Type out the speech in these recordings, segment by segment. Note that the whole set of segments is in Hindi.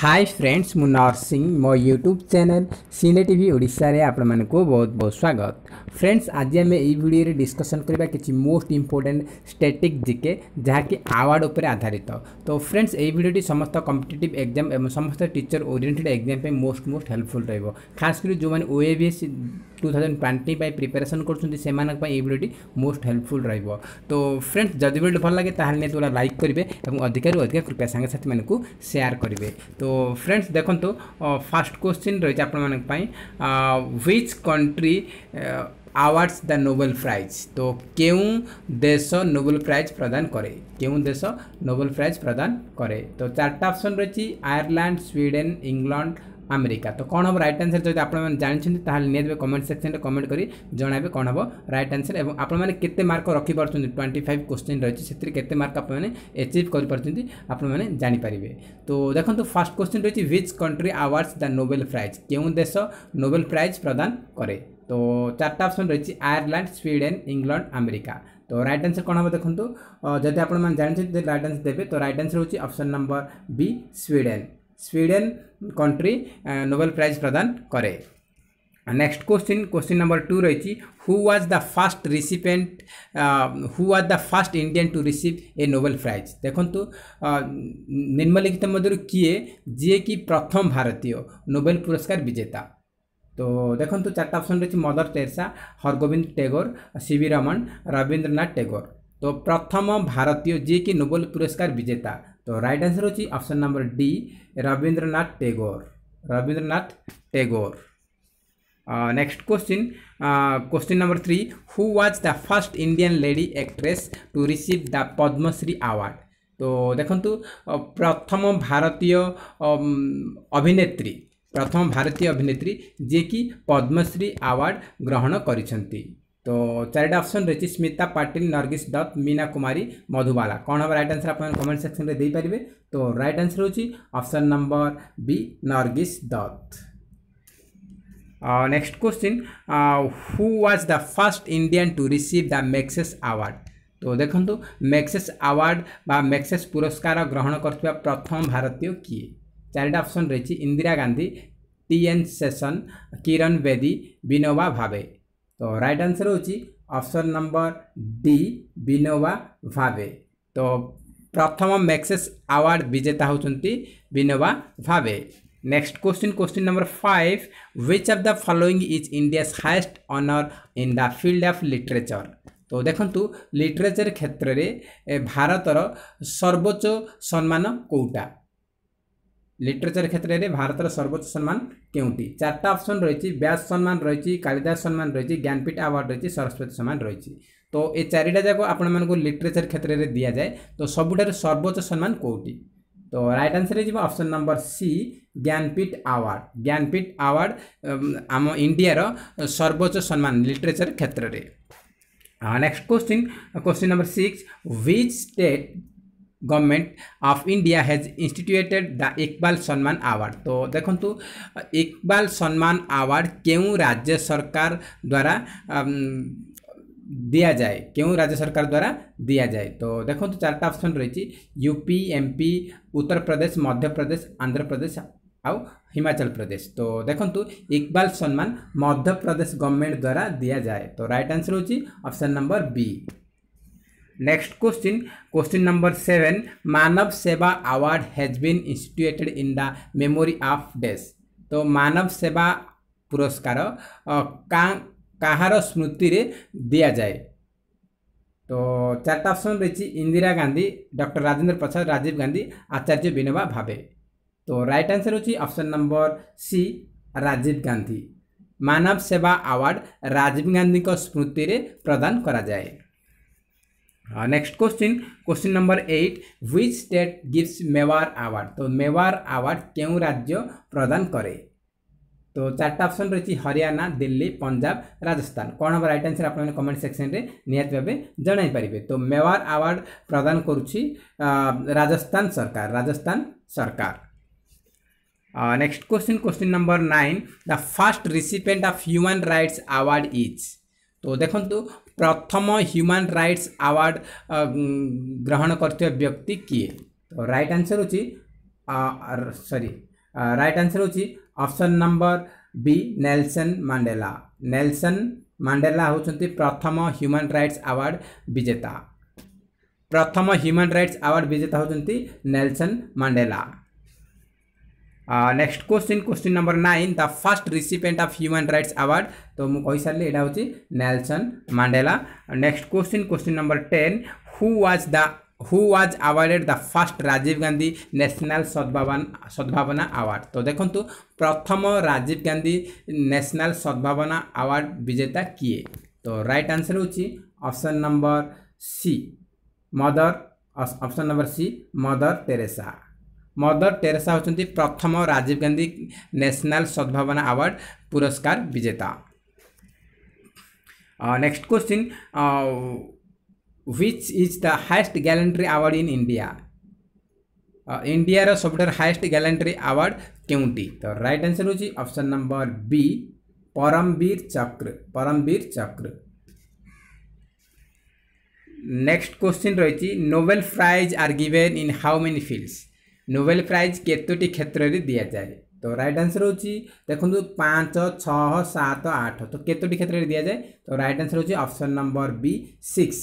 हाय फ्रेंड्स मु नरसिंह मो यूट्यूब चैनल सिने टी ओडार आपण बहुत बहुत स्वागत फ्रेंड्स आज आम यही भिडियो डिस्कसन करवा कि मोस्ट इम्पोर्टाट स्टेटिक जिके जहाँकि आवार्ड उपर आधारित तो फ्रेंड्स यही भिडियो समस्त कम्पिटेटिव एक्जाम समस्त teacher oriented exam most most helpful रोज खास कर जो मैंने ओ टू थाउजेंड ट्वेंटी प्रिपेरेसन करें भिडटी मोस्ट हेल्पफुल रो फ्रेंड्स जदि भिडियो भल लगे ताहले लाइक करेंगे और अधिकार अधिक कृपया सांगसाथी मान सेयार करेंगे तो फ्रेंड्स देखो फास्ट क्वेश्चन रही आपण which country awards the Nobel prize तो क्यों देश नोबेल प्राइज प्रदान করে কেউ দেশ নোবেল প্রাইজ প্রদান করে তো চারটা অপশন রয়েছে আয়ারল্যান্ড সুইডেন ইংল্যান্ড ଆମେରିକା ତ କ'ଣ ହେବ ରାଇଟ୍ ଆନ୍ସର୍ ଯଦି ଆପଣମାନେ ଜାଣିଛନ୍ତି ତାହେଲେ ନିହାତି କମେଣ୍ଟ ସେକ୍ସନରେ କମେଣ୍ଟ କରି ଜଣାଇବେ କ'ଣ ହେବ ରାଇଟ୍ ଆନ୍ସର୍ ଏବଂ ଆପଣମାନେ କେତେ ମାର୍କ ରଖିପାରୁଛନ୍ତି ଟ୍ୱେଣ୍ଟି ଫାଇଭ୍ କୋଶ୍ଚିନ୍ ରହିଛି ସେଥିରେ କେତେ ମାର୍କ ଆପଣମାନେ ଏଚିଭ୍ କରିପାରୁଛନ୍ତି ଆପଣମାନେ ଜାଣିପାରିବେ ତ ଦେଖନ୍ତୁ ଫାର୍ଷ୍ଟ କୋଶ୍ଚିନ୍ ରହିଛି which country awards the Nobel prize କେଉଁ ଦେଶ ନୋବେଲ୍ ପ୍ରାଇଜ୍ ପ୍ରଦାନ କରେ তো চারটা অপশন রয়েছে আয়ারল্যান্ড সুইডেন ইংল্যান্ড আমেরিকা তো রাইট আনসর কোণ হব দেখুন যদি আপনার জাঁচান রাইট আনসর দেবে তো রাইট আনসর হচ্ছে option number B Sweden Sweden country Nobel prize प्रदान करे next question question number two रही who was the first recipient who was the first Indian to receive a Nobel prize देखु निम्नलिखित मध्य किए जी कि प्रथम भारतीय नोबेल पुरस्कार विजेता তো দেখুন তো চারটা অপশন রয়েছে mother Teresa Hargobind Tagore C V Raman Rabindranath Tagore তো প্রথম ভারতীয় যিনি নোবেল পুরস্কার বিজেতা তো রাইট ଆନ୍ସର୍ ହେଉଛି option number D Rabindranath Tagore Rabindranath Tagore Uh, next question uh, question number three who was the first indian lady actress to receive the padma shri award তো দেখন্তু প্রথম ভারতীয় অভিনেত্রী প্রথম ভারতীয় অভিনেত্রী যে কি পদ্মশ্রী আওয়ার্ড গ্রহণ করেছেন तो चार अप्सन रही स्मिता पाटिल नरगिस दत्त मीना कुमारी मधुबाला कौन हम रईट आंसर आप कमेंट सेक्शन में देपारे तो रईट आंसर होची option number B Nargis Dutt next question who was the first Indian to receive the Magsaysay award तो देखो मेक्सेस आवार्ड बा मेक्सेस पुरस्कार ग्रहण कर प्रथम भारतीय किए चार अप्सन रही इंदिरा गांधी टी एन सेसन किरण बेदी विनोबा भावे তো রাইট আনসার ହେଉଛି option number D Vinoba Bhave ତ ପ୍ରଥମ ମେକ୍ସେସ୍ ଆୱାର୍ଡ଼ ବିଜେତା ହେଉଛନ୍ତି Vinoba Bhave next question question number five which of the following is India's highest honour in the field of literature তো দেখন্তু লিটারেচার ক্ষেত্রে ভারতর সর্বোচ্চ সম্মান কোটা লিটরেচর ক্ষেত্রে ভারতের সর্বোচ্চ সম্মান কেউটি চারটা অপশন রয়েছে ব্যাস সম্মান রয়েছে কালিদাস সম্মান রয়েছে জ্ঞানপীঠ আওয়ার্ড রয়েছে সরস্বতী সম্মান রয়েছে তো এই চারিটা যাক আপনার লিটরেচর ক্ষেত্রে দিয়া যায় তো সবুঠার সর্বোচ্চ সম্মান কোটি তো রাইট আনসর হয়ে option number C Jnanpith award Jnanpith award আম ইন্ডিয়ার সর্বোচ্চ সম্মান লিটরেচর ক্ষেত্রে next question question number six which state government of India has instituted the Iqbal Samman award तो देखु इकबाल सम्मान आवार्ड क्यों राज्य सरकार द्वारा दिया जाए क्यों राज्य सरकार द्वारा दिया जाए तो देखो चार्टा ऑप्शन रही यूपी एमपी उत्तर प्रदेश मध्य प्रदेश आंध्र प्रदेश आउ हिमाचल प्रदेश तो देखु इकबाल सम्मान मध्य प्रदेश गवर्नमेंट द्वारा दिया जाए तो राइट आंसर होची number B next question question number seven Manav Seva award has been instituted in the memory of डेस तो मानव सेवा पुरस्कार କାହାର दिया जाए तो ଚାରିଟା ଅପସନ୍ रही इंदिरा गांधी ଡକ୍ଟର ରାଜେନ୍ଦ୍ର प्रसाद राजीव गांधी आचार्य ବିନୋବା भावे तो राइट आंसर होची option number C Rajiv Gandhi Manav Seva award Rajiv Gandhi स्मृति रे प्रदान करा जाए next question question number eight which state gives Mewar award तो मेवार अवार्ड क्यों राज्य प्रदान करे तो चार्ट ऑप्शन रही हरियाणा दिल्ली पंजाब राजस्थान कौन हम रईट आंसर आप कमेंट सेक्शन में निहत भाव जन पारे तो मेवार आवार्ड प्रदान करुच्ची राजस्थान सरकार राजस्थान सरकार next question question number nine the first recipient of human rights award is तो देखु तो प्रथम ह्यूमन राइट्स आवार्ड ग्रहण कर व्यक्ति किए तो रईट आंसर हो सरी right answer option number B Nelson Mandela Nelson Mandela होती प्रथम ह्यूमन राइट्स आवार्ड विजेता प्रथम ह्यूमन राइट्स आवार्ड विजेता होती Nelson Mandela next question question number nine the first recipient of human rights award तो ମୁଁ କହିସାରିଲି ଏଇଟା ହେଉଛି Nelson Mandela next question question number ten who was the who was awarded the first Rajiv Gandhi national Sadbhavana Sadbhavana award तो देखु प्रथम राजीव गांधी नेशनल सद्भावना आवार्ड विजेता किए तो right answer option number C mother option number C mother Teresa mother Teresa ହେଉଛନ୍ତି ପ୍ରଥମ ରାଜୀବ ଗାନ୍ଧୀ ନ୍ୟାସନାଲ୍ ସଦ୍ଭାବନା ଆୱାର୍ଡ଼ ପୁରସ୍କାର ବିଜେତା next question which is the highest gallantry award in India ଇଣ୍ଡିଆର ସବୁଠାରୁ ହାଏଷ୍ଟ ଗ୍ୟାଲେଣ୍ଟ୍ରି ଆୱାର୍ଡ଼ କେଉଁଟି ତ ରାଇଟ୍ ଆନ୍ସର୍ ହେଉଛି option number B Paramvir Chakra Paramvir Chakra next question ରହିଛି Nobel prize are given in how many fields Nobel prize केतोटी क्षेत्र में दि जाए तो रईट आंसर होगी देखो पाँच छः सात आठ तो कतोटी क्षेत्र में दि जाए तो रईट आंसर होगी option number B six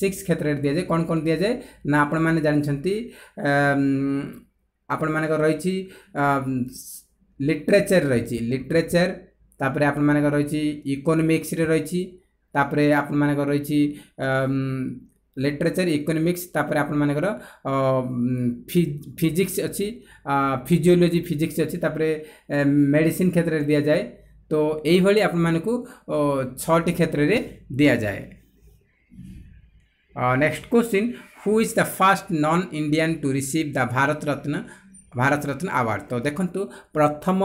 six क्षेत्र में दि जाए कौन कौन दि जाए ना आपण मैंने जानते आपण मानक रही लिटरेचर रही लिटरेचर तापर आपण मान रही इकोनोमिक्स रही आपण मान रही लिटरेचर इकोनोमिक्स तापर आपमर फिजिक्स अच्छी फिजिओलोजी फिजिक्स अच्छी मेडिसीन क्षेत्र में दि जाए तो यही आपण मानक छटी क्षेत्र में दि जाए next question who is the first non Indian to receive the Bharat Ratna Bharat Ratna award तो देखु प्रथम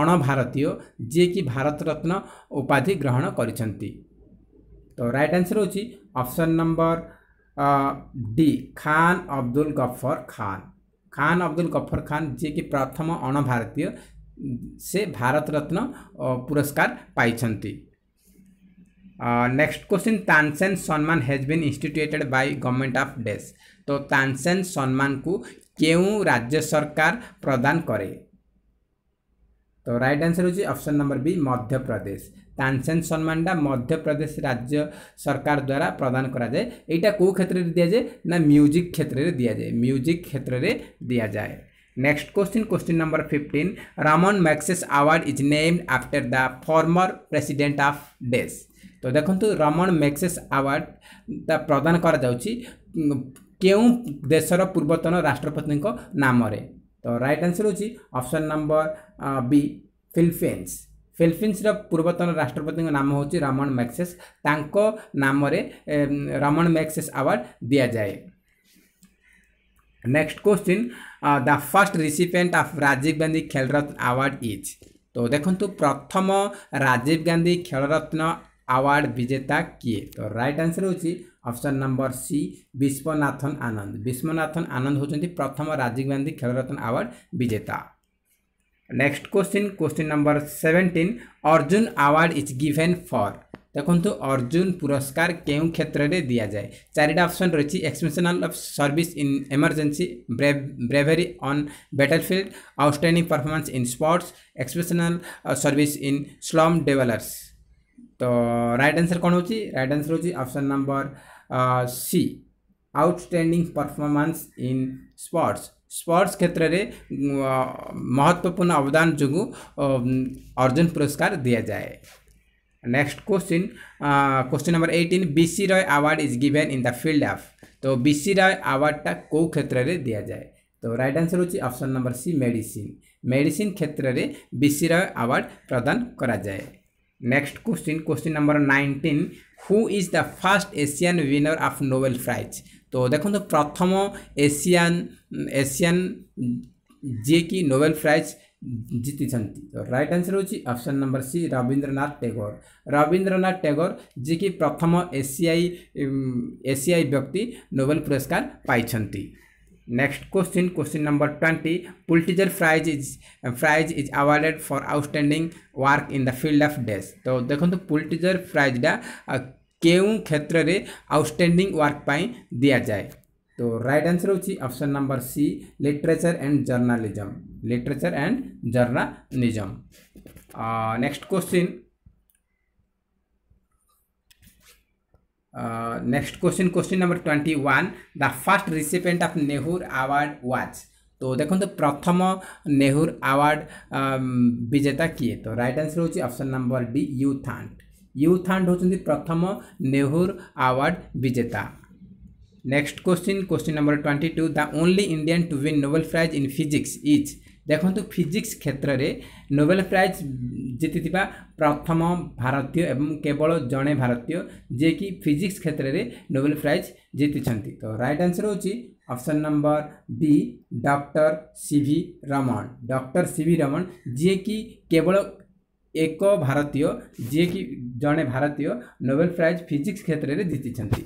अण भारतीय जिकि भारत रत्न उपाधि ग्रहण कर तो रईट आंसर होची option number D Khan Abdul Gaffar Khan Khan Abdul Gaffar Khan ji कि प्रथम अण भारतीय से भारत रत्न पुरस्कार पाई next question Tansen Samman has been instituted by government of डेस तो तानसेन सम्मान को क्यों राज्य सरकार प्रदान करे তো রাইট আনসার হচ্ছে option number B Madhya Pradesh Tansen সম্মানটা মধ্যপ্রদেশ রাজ্য সরকার দ্বারা প্রদান করা যায় এইটা কেউ ক্ষেত্রে দিয়া যায় না মিউজিক ক্ষেত্রে দিয়া যায় মিউজিক ক্ষেত্রে দিয়া যায় Next question, question number 15. Ramon Maxis Award is named after the former president of দেশ তো দেখন্তু রমন ম্যাক্সেস আওয়ার্ড তা প্রদান করা যাচ্ছে কেউ দেশর পূর্বতন রাষ্ট্রপতিଙ୍କ নামରେ ତ ରାଇଟ୍ ଆନ୍ସର୍ ହେଉଛି ଅପସନ୍ ନମ୍ବର ବି ଫିଲିପିନ୍ସ ଫିଲିପିନ୍ସର ପୂର୍ବତନ ରାଷ୍ଟ୍ରପତିଙ୍କ ନାମ ହେଉଛି ରମଣ ମ୍ୟାକ୍ସେସ୍ ତାଙ୍କ ନାମରେ ରମଣ ମ୍ୟାକ୍ସେସ୍ ଆୱାର୍ଡ଼ ଦିଆଯାଏ next question the first recipient of Rajiv Gandhi Khelratna award is ତ ଦେଖନ୍ତୁ ପ୍ରଥମ ରାଜୀବ ଗାନ୍ଧୀ ଖେଳରତ୍ନ আওয়ার্ড বিজেতা কিয়ে তো রাইট আনসর হচ্ছে option number C Viswanathan Anand Viswanathan Anand হচ্ছেন প্রথম রাজীব গান্ধী খেলরত্ন আওয়ার্ড বিজেতা next question question number seventeen Arjuna award is given for দেখুন অর্জুন পুরস্কার কেউ ক্ষেত্রে দিয়া যায় চারিটা অপশন রয়েছে exceptional of service in emergency brave bravery on battlefield outstanding performance in sports exceptional service in slum dwellers तो राइट आंसर कौन हो रईट आंसर होची option number C outstanding performance in sports sports क्षेत्र में महत्वपूर्ण अवदान जो अर्जुन पुरस्कार दि जाए next question question number eighteen B C Roy award is given in the field of तो बीसी रॉय अवार्डटा कौ क्षेत्र में दि जाए तो रईट आंसर होची option number C medicine medicine क्षेत्र में बीसी रॉय अवार्ड प्रदान करा जाए next question question number nineteen who is the first Asian winner of Nobel prize তো দেখুন প্রথম এশিয়ান এশিয়ান যিকি নোবেল প্রাইজ জিতিছন্তি তো রাইট আনসার হচ্ছে option number C Rabindranath Tagore Rabindranath Tagore যিকি প্রথম এশিয়াই এশিয়াই ব্যক্তি নোবেল পুরস্কার পাইছন্তি next question question number twenty Pulitzer prize is prize is awarded for outstanding work in the field of डेस तो देखो पुलटीजर प्राइजा क्यों क्षेत्र में आउटस्टैंडिंग वार्क दि जाए तो राइट आंसर होची option number C literature and journalism literature and journalism next question Uh, next question, question number 21. The first recipient of Nehru Award was. তো দেখন্তু প্রথম নেহুর আওয়ার্ড um, বিজেতা কিয়ে তো রাইট আনসর হচ্ছে option number D U Thant U Thant হচ্ছেন প্রথম নেহুর আওয়ার্ড বিজেতা next question question number twenty two the only Indian to win Nobel prize in physics is ଦେଖନ୍ତୁ ଫିଜିକ୍ସ କ୍ଷେତ୍ରରେ ନୋବେଲ ପ୍ରାଇଜ୍ ଜିତିଥିବା ପ୍ରଥମ ଭାରତୀୟ ଏବଂ କେବଳ ଜଣେ ଭାରତୀୟ ଯିଏକି ଫିଜିକ୍ସ କ୍ଷେତ୍ରରେ ନୋବେଲ ପ୍ରାଇଜ୍ ଜିତିଛନ୍ତି ତ ରାଇଟ୍ ଆନ୍ସର୍ ହେଉଛି option number B doctor C V Raman doctor C V Raman ଯିଏକି କେବଳ ଏକ ଭାରତୀୟ ଯିଏକି ଜଣେ ଭାରତୀୟ ନୋବେଲ ପ୍ରାଇଜ୍ ଫିଜିକ୍ସ କ୍ଷେତ୍ରରେ ଜିତିଛନ୍ତି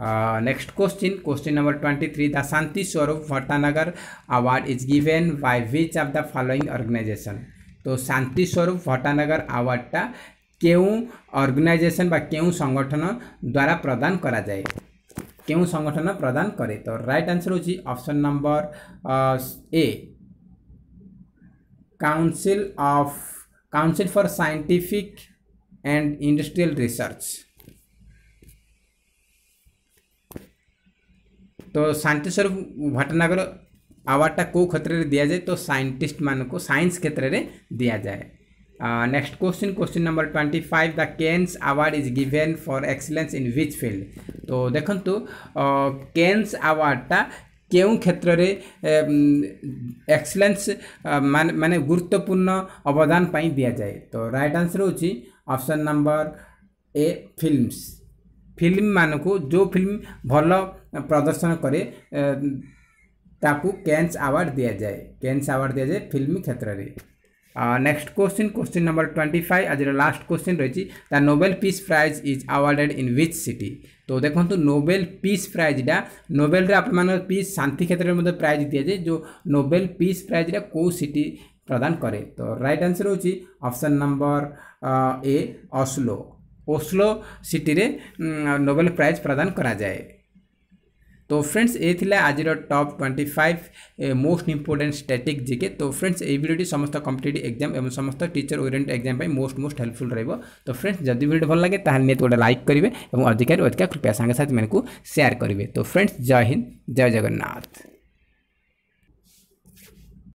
next question question number twenty three the Shanti Swarup Bhatnagar award is given by which of the following organisation तो शांति स्वरूप भट्टानगर अवार्डटा কেউঁ অর্গানাইজেশন বা কেউঁ সংগঠন দ্বারা প্রদান করা যায় কেউঁ সংগঠন প্রদান করে তো রাইট আনসর হচ্ছে option number A council of council for scientific and industrial research तो शांति स्वरूप भटनागर आवार्डटा कौ क्षेत्र में दि जाए तो सैंटिस्ट को सैंस क्षेत्र में दि जाए next question question number twenty five the Cannes award is given for excellence in which field तो देखु केन्स आवार्डटा क्यों क्षेत्र में एक्सलेन्स मान गुरुत्वपूर्ण अवदान पर दि जाए तो right answer option number A film film को जो फिल्म भल प्रदर्शन करे कैंस आवार्ड दि जाए कैंस आवार्ड दि जाए फिल्म क्षेत्र में next question question number twenty five आज लास्ट क्वेश्चन रही the Nobel peace prize is awarded in which city तो देखो नोबेल पीस प्राइजा नोबेल आपण पीस शांति क्षेत्र में प्राइज दि जाए जो नोबेल पीस प्राइजा कौ सिटी प्रदान करे तो राइट आंसर होची option number A Oslo Oslo city रे नोबेल प्राइज प्रदान करा जाए তো ফ্রেন্ডস এই লা আজির top twenty five most important static GK তো ফ্রেন্ডস এই ভিডিওটি সমস্ত কম্পিটিটিভ এক্সাম এবং সমস্ত টিচর ওরিয়েন্ট এক্সাম পাই মোস্ট মোস্ট হেল্পফুল রহব তো ফ্রেন্ডস যদি ভিডিও ভাল লাগে তাহলে নিহত গোটে লাইক করবে এবং অধিকার অধিকা কৃপয়া সাংসাথী মানুষ সেয়ার করবে তো ফ্রেন্ডস জয় হিন্দ জয় জগন্নাথ